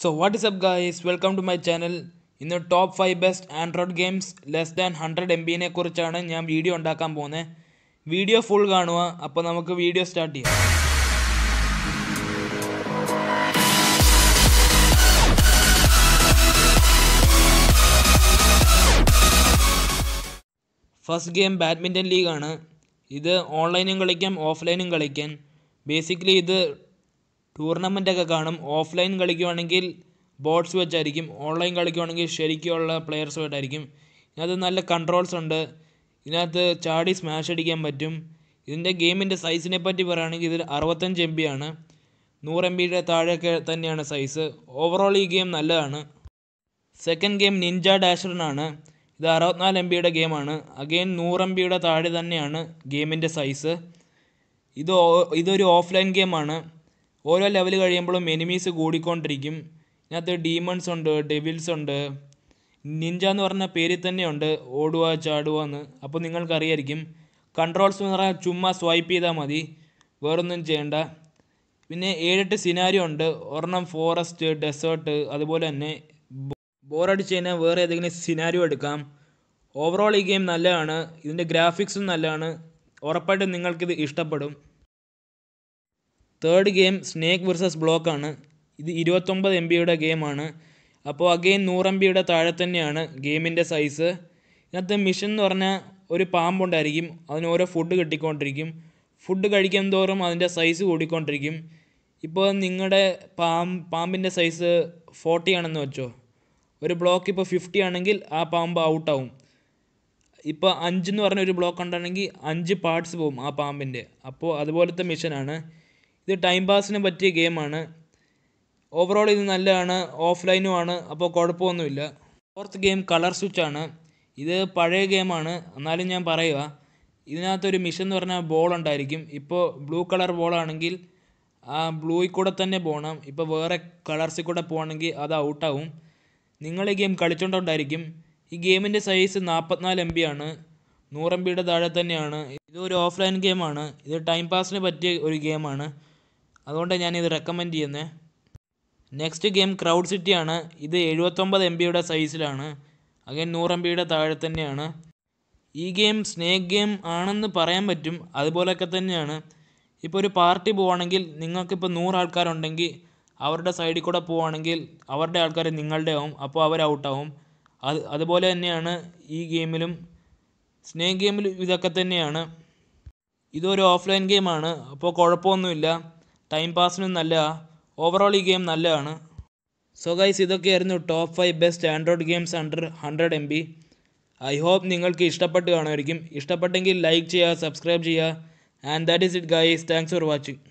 so what is up guys welcome to my channel ഇന്ന് top five best Android games less than hundred M ബിനെ കുറിച്ചാണ് ഞാൻ video ഉണ്ടാക്കാൻ പോകുന്നത് video full കാണുക അപ്പോൾ നമുക്ക് വീഡിയോ സ്റ്റാർട്ട് ചെയ്യാം ഫസ്റ്റ് ഗെയിം ബാഡ്മിൻ്റൺ ലീഗാണ് ഇത് ഓൺലൈനും കളിക്കാം ഓഫ്ലൈനും കളിക്കാം ബേസിക്കലി ഇത് ടൂർണമെൻ്റൊക്കെ കാണും ഓഫ്ലൈൻ കളിക്കുവാണെങ്കിൽ ബോട്ട്സ് വെച്ചായിരിക്കും ഓൺലൈൻ ശരിക്കുള്ള ശരിക്കുമുള്ള പ്ലെയേഴ്സുമായിട്ടായിരിക്കും ഇതിനകത്ത് നല്ല കൺട്രോൾസ് ഉണ്ട് ഇതിനകത്ത് ചാടി സ്മാഷ് അടിക്കാൻ പറ്റും ഇതിൻ്റെ ഗെയിമിൻ്റെ സൈസിനെ പറ്റി പറയുകയാണെങ്കിൽ ഇതിൽ അറുപത്തഞ്ച് എം ബി ആണ് നൂറ് എം ബിയുടെ താഴെയൊക്കെ തന്നെയാണ് സൈസ് ഓവറോൾ ഈ ഗെയിം നല്ലതാണ് സെക്കൻഡ് ഗെയിം നിഞ്ച ഡാഷറിനാണ് ഇത് അറുപത്തിനാല് എം ബിയുടെ ഗെയിമാണ് അഗെയിൻ നൂറ് എം ബിയുടെ താഴെ തന്നെയാണ് ഗെയിമിൻ്റെ സൈസ് ഇത് ഇതൊരു ഓഫ്ലൈൻ ഗെയിമാണ് ഓരോ ലെവൽ കഴിയുമ്പോഴും എനിമീസ് കൂടിക്കൊണ്ടിരിക്കും ഇതിനകത്ത് ഡീമൺസ് ഉണ്ട് ഡെവിൽസ് ഉണ്ട് നിഞ്ച എന്ന് പറഞ്ഞ പേരിൽ തന്നെയുണ്ട് ഓടുക ചാടുക എന്ന് അപ്പോൾ നിങ്ങൾക്കറിയായിരിക്കും കൺട്രോൾസ് എന്ന് പറഞ്ഞാൽ ചുമ്മാ സ്വൈപ്പ് ചെയ്താൽ മതി വേറൊന്നും ചെയ്യണ്ട പിന്നെ ഏഴെട്ട് സിനാരി ഉണ്ട് ഒരെണ്ണം ഫോറസ്റ്റ് ഡെസേർട്ട് അതുപോലെ തന്നെ ബോറടിച്ച് കഴിഞ്ഞാൽ വേറെ ഏതെങ്കിലും സിനാരിയോ എടുക്കാം ഓവറോൾ ഈ ഗെയിം നല്ലതാണ് ഇതിൻ്റെ ഗ്രാഫിക്സും നല്ലതാണ് ഉറപ്പായിട്ടും നിങ്ങൾക്കിത് ഇഷ്ടപ്പെടും തേർഡ് ഗെയിം സ്നേക്ക് വെർസസ് ബ്ലോക്കാണ് ഇത് ഇരുപത്തൊമ്പത് എം ബിയുടെ ഗെയിമാണ് അപ്പോൾ അഗെയിൻ നൂറ് എം ബിയുടെ താഴെ തന്നെയാണ് ഗെയിമിൻ്റെ സൈസ് ഇതിനകത്ത് മിഷൻ എന്ന് പറഞ്ഞാൽ ഒരു പാമ്പുണ്ടായിരിക്കും അതിന് ഓരോ ഫുഡ് കിട്ടിക്കൊണ്ടിരിക്കും ഫുഡ് കഴിക്കും തോറും അതിൻ്റെ സൈസ് കൂടിക്കൊണ്ടിരിക്കും ഇപ്പോൾ നിങ്ങളുടെ പാമ്പ് പാമ്പിൻ്റെ സൈസ് ഫോർട്ടി ആണെന്ന് വെച്ചോ ഒരു ബ്ലോക്ക് ഇപ്പോൾ ഫിഫ്റ്റി ആണെങ്കിൽ ആ പാമ്പ് ഔട്ടാവും ഇപ്പോൾ അഞ്ചെന്ന് പറഞ്ഞ ഒരു ബ്ലോക്ക് ഉണ്ടാണെങ്കിൽ അഞ്ച് പാർട്സ് പോകും ആ പാമ്പിൻ്റെ അപ്പോൾ അതുപോലത്തെ മിഷനാണ് ഇത് ടൈം പാസിന് പറ്റിയ ഗെയിമാണ് ഓവറോൾ ഇത് നല്ലതാണ് ഓഫ്ലൈനുമാണ് അപ്പോൾ കുഴപ്പമൊന്നുമില്ല ഫോർത്ത് ഗെയിം കളർ സ്വിച്ച് ആണ് ഇത് പഴയ ഗെയിമാണ് എന്നാലും ഞാൻ പറയുക ഇതിനകത്തൊരു മിഷൻ എന്ന് പറഞ്ഞാൽ ബോൾ ഉണ്ടായിരിക്കും ഇപ്പോൾ ബ്ലൂ കളർ ബോളാണെങ്കിൽ ആ ബ്ലൂയിൽ കൂടെ തന്നെ പോകണം ഇപ്പോൾ വേറെ കളേഴ്സിൽ കൂടെ പോകണമെങ്കിൽ അത് ഔട്ടാവും നിങ്ങൾ ഈ ഗെയിം കളിച്ചുകൊണ്ടുണ്ടായിരിക്കും ഈ ഗെയിമിൻ്റെ സൈസ് നാൽപ്പത്തിനാല് എം ബി ആണ് നൂറ് എം ബിയുടെ താഴെ തന്നെയാണ് ഇതൊരു ഓഫ്ലൈൻ ഗെയിമാണ് ഇത് ടൈം പാസിന് പറ്റിയ ഒരു ഗെയിമാണ് അതുകൊണ്ടാണ് ഞാനിത് റെക്കമെൻഡ് ചെയ്യുന്നത് നെക്സ്റ്റ് ഗെയിം ക്രൗഡ് സിറ്റിയാണ് ഇത് എഴുപത്തൊമ്പത് എം ബിയുടെ സൈസിലാണ് അകൈൻ നൂറ് എം ബിയുടെ താഴെ തന്നെയാണ് ഈ ഗെയിം സ്നേക്ക് ഗെയിം ആണെന്ന് പറയാൻ പറ്റും അതുപോലെയൊക്കെ തന്നെയാണ് ഇപ്പോൾ ഒരു പാർട്ടി പോവുകയാണെങ്കിൽ നിങ്ങൾക്കിപ്പോൾ നൂറ് ആൾക്കാരുണ്ടെങ്കിൽ അവരുടെ സൈഡിൽ കൂടെ പോവുകയാണെങ്കിൽ അവരുടെ ആൾക്കാർ നിങ്ങളുടെ ആവും അപ്പോൾ അവർ ഔട്ടാവും അത് അതുപോലെ തന്നെയാണ് ഈ ഗെയിമിലും സ്നേക്ക് ഗെയിമിലും ഇതൊക്കെ തന്നെയാണ് ഇതൊരു ഓഫ്ലൈൻ ഗെയിമാണ് അപ്പോൾ കുഴപ്പമൊന്നുമില്ല ടൈം പാസിനും നല്ല ഓവറോൾ ഈ ഗെയിം നല്ലതാണ് സോ ഗൈസ് ഇതൊക്കെയായിരുന്നു top five best Android games under hundred M B I hope നിങ്ങൾക്ക് ഇഷ്ടപ്പെട്ട് കാണുമായിരിക്കും ഇഷ്ടപ്പെട്ടെങ്കിൽ ലൈക്ക് ചെയ്യുക സബ്സ്ക്രൈബ് ചെയ്യുക and that is it guys thanks for watching